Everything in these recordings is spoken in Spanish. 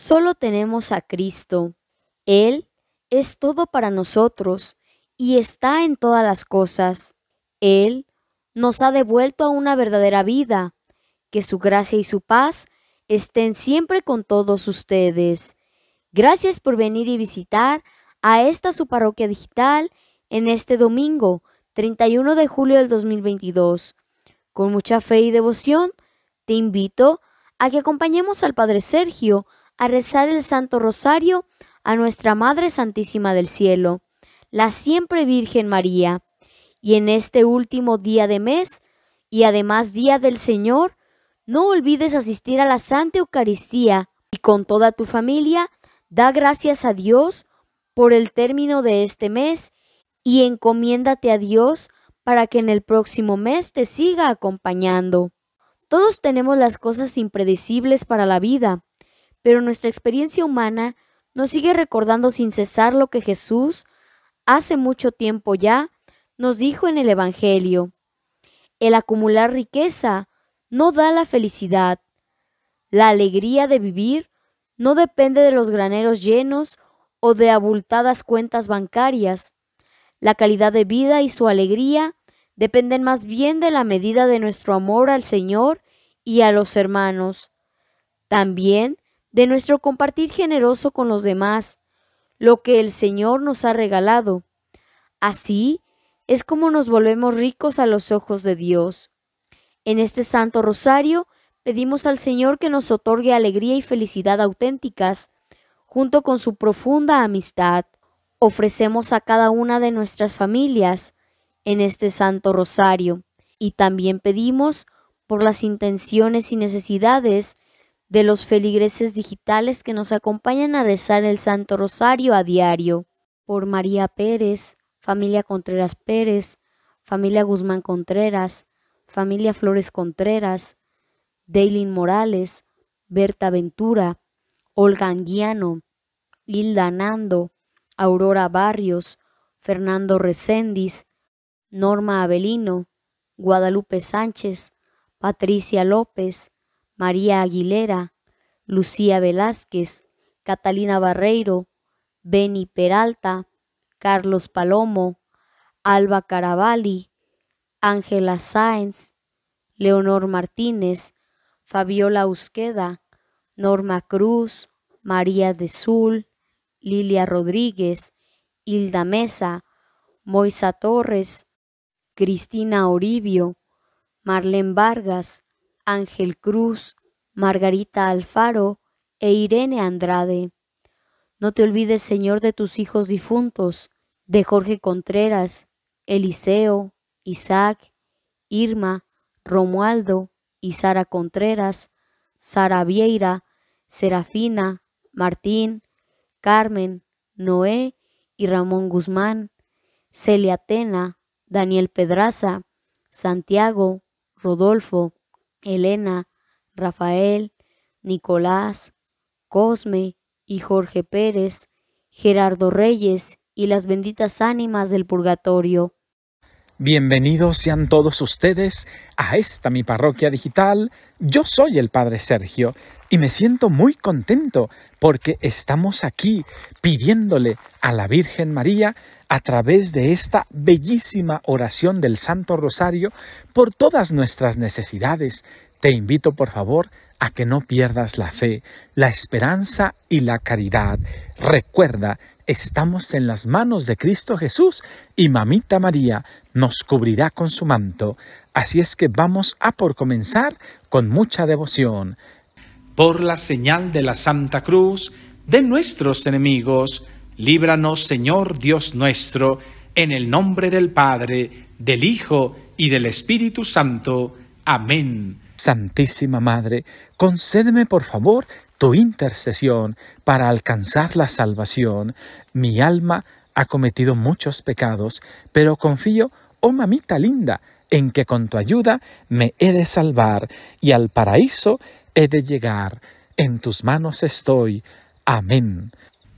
Solo tenemos a Cristo. Él es todo para nosotros y está en todas las cosas. Él nos ha devuelto a una verdadera vida. Que su gracia y su paz estén siempre con todos ustedes. Gracias por venir y visitar a esta su parroquia digital en este domingo 31 de julio del 2022. Con mucha fe y devoción, te invito a que acompañemos al Padre Sergio a rezar el Santo Rosario a nuestra Madre Santísima del Cielo, la siempre Virgen María, y en este último día de mes, y además día del Señor, no olvides asistir a la Santa Eucaristía y con toda tu familia da gracias a Dios por el término de este mes y encomiéndate a Dios para que en el próximo mes te siga acompañando. Todos tenemos las cosas impredecibles para la vida, pero nuestra experiencia humana nos sigue recordando sin cesar lo que Jesús hace mucho tiempo ya nos dijo en el Evangelio. El acumular riqueza no da la felicidad. La alegría de vivir no depende de los graneros llenos o de abultadas cuentas bancarias. La calidad de vida y su alegría dependen más bien de la medida de nuestro amor al Señor y a los hermanos. También de nuestro compartir generoso con los demás, lo que el Señor nos ha regalado. Así es como nos volvemos ricos a los ojos de Dios. En este Santo Rosario pedimos al Señor que nos otorgue alegría y felicidad auténticas, junto con su profunda amistad. Ofrecemos a cada una de nuestras familias en este Santo Rosario y también pedimos por las intenciones y necesidades de los feligreses digitales que nos acompañan a rezar el Santo Rosario a diario, por María Pérez, familia Contreras Pérez, familia Guzmán Contreras, familia Flores Contreras, Daylin Morales, Berta Ventura, Olga Anguiano, Hilda Nando, Aurora Barrios, Fernando Recendis, Norma Avelino, Guadalupe Sánchez, Patricia López, María Aguilera, Lucía Velázquez, Catalina Barreiro, Beni Peralta, Carlos Palomo, Alba Caravalli, Ángela Sáenz, Leonor Martínez, Fabiola Usqueda, Norma Cruz, María de Sul, Lilia Rodríguez, Hilda Mesa, Moisa Torres, Cristina Oribio, Marlene Vargas, Ángel Cruz, Margarita Alfaro e Irene Andrade. No te olvides, Señor, de tus hijos difuntos, de Jorge Contreras, Eliseo, Isaac, Irma, Romualdo y Sara Contreras, Sara Vieira, Serafina, Martín, Carmen, Noé y Ramón Guzmán, Celia Tena, Daniel Pedraza, Santiago, Rodolfo, Elena, Rafael, Nicolás, Cosme y Jorge Pérez, Gerardo Reyes y las benditas ánimas del purgatorio. Bienvenidos sean todos ustedes a esta mi parroquia digital. Yo soy el Padre Sergio y me siento muy contento porque estamos aquí pidiéndole a la Virgen María a través de esta bellísima oración del Santo Rosario por todas nuestras necesidades. Te invito, por favor, a que no pierdas la fe, la esperanza y la caridad. Recuerda, estamos en las manos de Cristo Jesús y Mamita María nos cubrirá con su manto. Así es que vamos a por comenzar con mucha devoción. Por la señal de la Santa Cruz de nuestros enemigos, Líbranos, Señor Dios nuestro, en el nombre del Padre, del Hijo y del Espíritu Santo. Amén. Santísima Madre, concédeme por favor tu intercesión para alcanzar la salvación. Mi alma ha cometido muchos pecados, pero confío, oh mamita linda, en que con tu ayuda me he de salvar y al paraíso he de llegar. En tus manos estoy. Amén.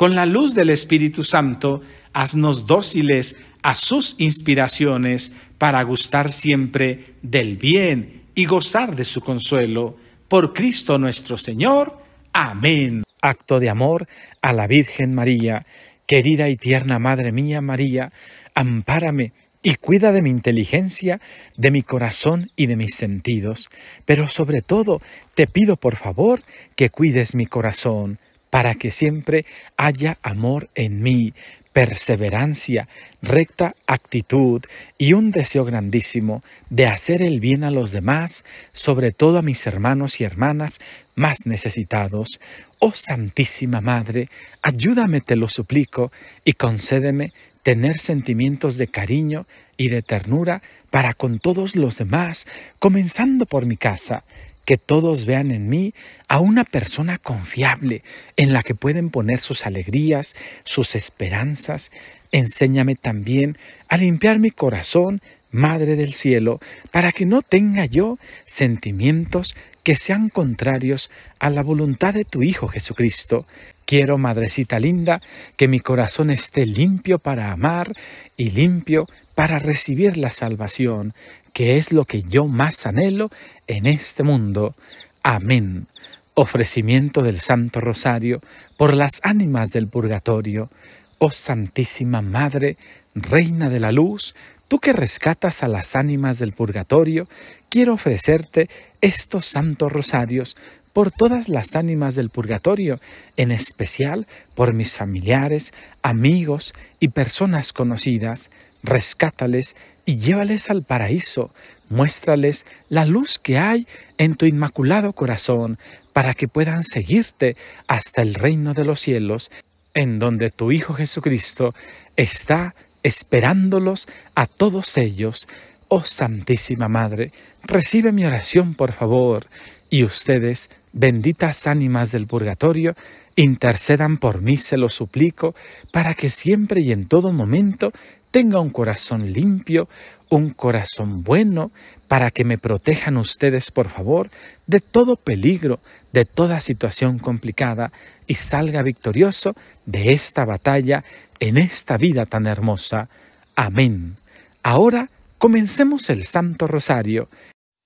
con la luz del Espíritu Santo, haznos dóciles a sus inspiraciones para gustar siempre del bien y gozar de su consuelo. Por Cristo nuestro Señor. Amén. Acto de amor a la Virgen María. Querida y tierna Madre mía María, ampárame y cuida de mi inteligencia, de mi corazón y de mis sentidos. Pero sobre todo, te pido por favor que cuides mi corazón para que siempre haya amor en mí, perseverancia, recta actitud y un deseo grandísimo de hacer el bien a los demás, sobre todo a mis hermanos y hermanas más necesitados. Oh Santísima Madre, ayúdame, te lo suplico, y concédeme tener sentimientos de cariño y de ternura para con todos los demás, comenzando por mi casa, que todos vean en mí a una persona confiable en la que pueden poner sus alegrías, sus esperanzas. Enséñame también a limpiar mi corazón, Madre del Cielo, para que no tenga yo sentimientos que sean contrarios a la voluntad de tu Hijo Jesucristo. Quiero, Madrecita linda, que mi corazón esté limpio para amar y limpio para recibir la salvación que es lo que yo más anhelo en este mundo. Amén. Ofrecimiento del Santo Rosario por las ánimas del purgatorio. Oh Santísima Madre, Reina de la Luz, tú que rescatas a las ánimas del purgatorio, quiero ofrecerte estos santos rosarios por todas las ánimas del purgatorio, en especial por mis familiares, amigos y personas conocidas, rescátales y llévales al paraíso. Muéstrales la luz que hay en tu inmaculado corazón para que puedan seguirte hasta el reino de los cielos, en donde tu Hijo Jesucristo está esperándolos a todos ellos. Oh Santísima Madre, recibe mi oración por favor, y ustedes, benditas ánimas del purgatorio, intercedan por mí, se lo suplico, para que siempre y en todo momento tenga un corazón limpio, un corazón bueno, para que me protejan ustedes, por favor, de todo peligro, de toda situación complicada, y salga victorioso de esta batalla en esta vida tan hermosa. Amén. Ahora comencemos el Santo Rosario.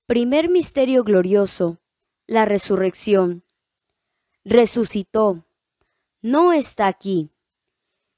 Primer Misterio Glorioso. La Resurrección. Resucitó. No está aquí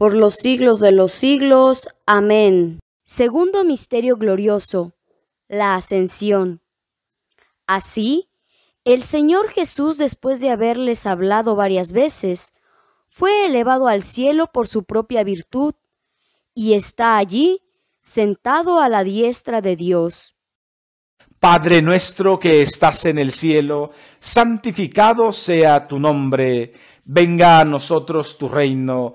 por los siglos de los siglos. Amén. Segundo misterio glorioso, la ascensión. Así, el Señor Jesús, después de haberles hablado varias veces, fue elevado al cielo por su propia virtud y está allí sentado a la diestra de Dios. Padre nuestro que estás en el cielo, santificado sea tu nombre, venga a nosotros tu reino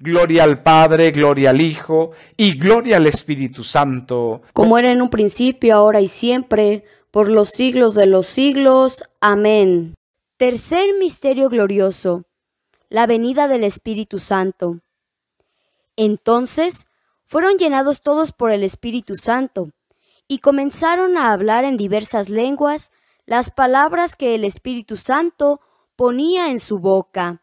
Gloria al Padre, gloria al Hijo y gloria al Espíritu Santo. Como era en un principio, ahora y siempre, por los siglos de los siglos. Amén. Tercer misterio glorioso. La venida del Espíritu Santo. Entonces fueron llenados todos por el Espíritu Santo y comenzaron a hablar en diversas lenguas las palabras que el Espíritu Santo ponía en su boca.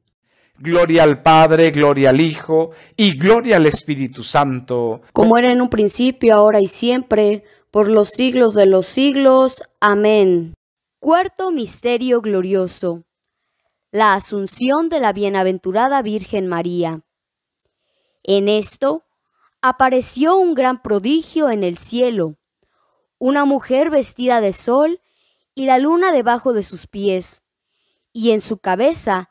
Gloria al Padre, gloria al Hijo y gloria al Espíritu Santo. Como era en un principio, ahora y siempre, por los siglos de los siglos. Amén. Cuarto Misterio Glorioso. La Asunción de la Bienaventurada Virgen María. En esto apareció un gran prodigio en el cielo, una mujer vestida de sol y la luna debajo de sus pies, y en su cabeza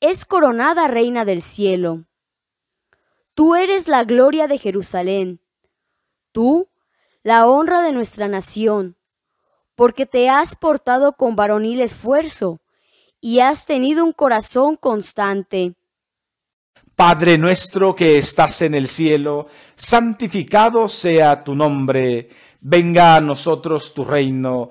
es coronada reina del cielo. Tú eres la gloria de Jerusalén, tú la honra de nuestra nación, porque te has portado con varonil esfuerzo y has tenido un corazón constante. Padre nuestro que estás en el cielo, santificado sea tu nombre, venga a nosotros tu reino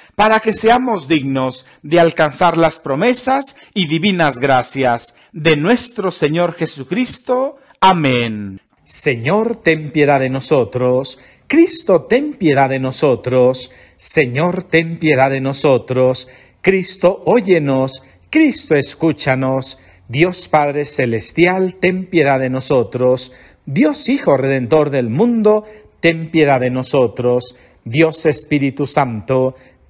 para que seamos dignos de alcanzar las promesas y divinas gracias de nuestro Señor Jesucristo. Amén. Señor, ten piedad de nosotros. Cristo, ten piedad de nosotros. Señor, ten piedad de nosotros. Cristo, óyenos. Cristo, escúchanos. Dios Padre Celestial, ten piedad de nosotros. Dios Hijo Redentor del mundo, ten piedad de nosotros. Dios Espíritu Santo,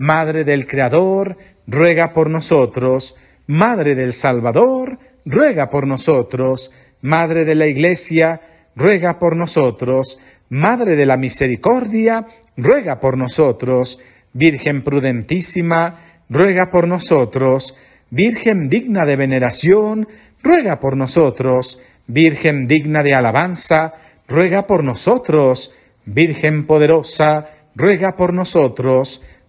Madre del Creador, ruega por nosotros. Madre del Salvador, ruega por nosotros. Madre de la Iglesia, ruega por nosotros. Madre de la Misericordia, ruega por nosotros. Virgen prudentísima, ruega por nosotros. Virgen digna de veneración, ruega por nosotros. Virgen digna de alabanza, ruega por nosotros. Virgen poderosa, ruega por nosotros.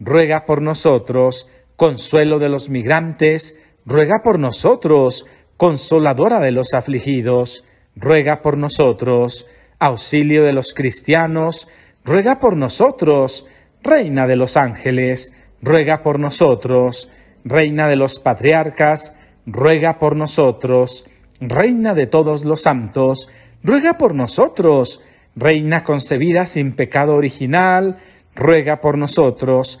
ruega por nosotros, consuelo de los migrantes, ruega por nosotros, consoladora de los afligidos, ruega por nosotros, auxilio de los cristianos, ruega por nosotros, reina de los ángeles, ruega por nosotros, reina de los patriarcas, ruega por nosotros, reina de todos los santos, ruega por nosotros, reina concebida sin pecado original, ruega por nosotros,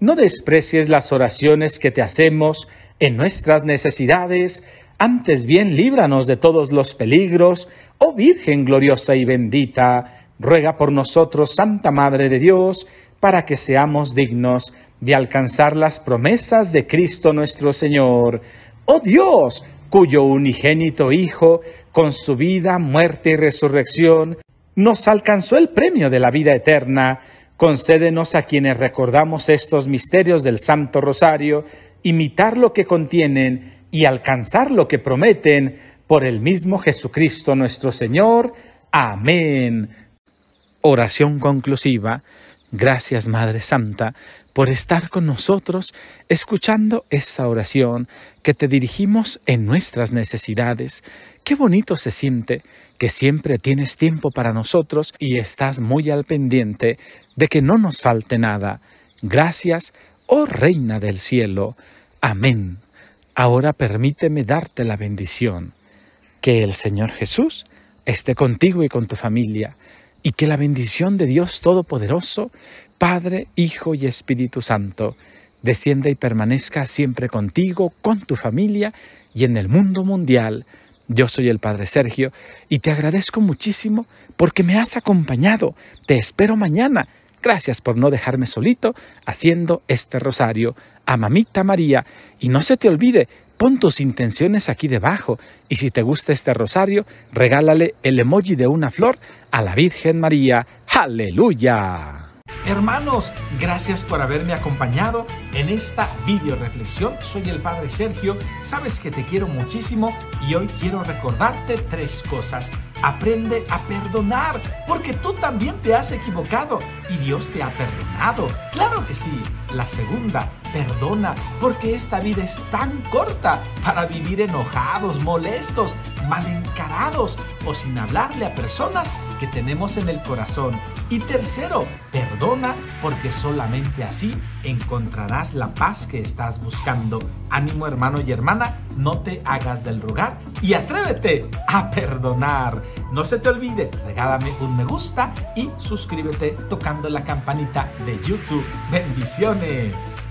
no desprecies las oraciones que te hacemos en nuestras necesidades, antes bien líbranos de todos los peligros, oh Virgen gloriosa y bendita, ruega por nosotros, Santa Madre de Dios, para que seamos dignos de alcanzar las promesas de Cristo nuestro Señor. Oh Dios, cuyo unigénito Hijo, con su vida, muerte y resurrección, nos alcanzó el premio de la vida eterna Concédenos a quienes recordamos estos misterios del Santo Rosario, imitar lo que contienen y alcanzar lo que prometen por el mismo Jesucristo nuestro Señor. Amén. Oración conclusiva. Gracias Madre Santa por estar con nosotros escuchando esta oración que te dirigimos en nuestras necesidades. Qué bonito se siente que siempre tienes tiempo para nosotros y estás muy al pendiente de que no nos falte nada. Gracias, oh Reina del Cielo. Amén. Ahora permíteme darte la bendición. Que el Señor Jesús esté contigo y con tu familia, y que la bendición de Dios Todopoderoso, Padre, Hijo y Espíritu Santo, descienda y permanezca siempre contigo, con tu familia y en el mundo mundial. Yo soy el Padre Sergio y te agradezco muchísimo porque me has acompañado. Te espero mañana Gracias por no dejarme solito haciendo este rosario a Mamita María. Y no se te olvide, pon tus intenciones aquí debajo. Y si te gusta este rosario, regálale el emoji de una flor a la Virgen María. Aleluya. Hermanos, gracias por haberme acompañado en esta video reflexión. Soy el Padre Sergio, sabes que te quiero muchísimo y hoy quiero recordarte tres cosas. Aprende a perdonar, porque tú también te has equivocado y Dios te ha perdonado. Claro que sí. La segunda, perdona, porque esta vida es tan corta para vivir enojados, molestos, mal encarados o sin hablarle a personas que tenemos en el corazón. Y tercero, perdona porque solamente así encontrarás la paz que estás buscando. Ánimo hermano y hermana, no te hagas del lugar y atrévete a perdonar. No se te olvide, regálame un me gusta y suscríbete tocando la campanita de YouTube. Bendiciones.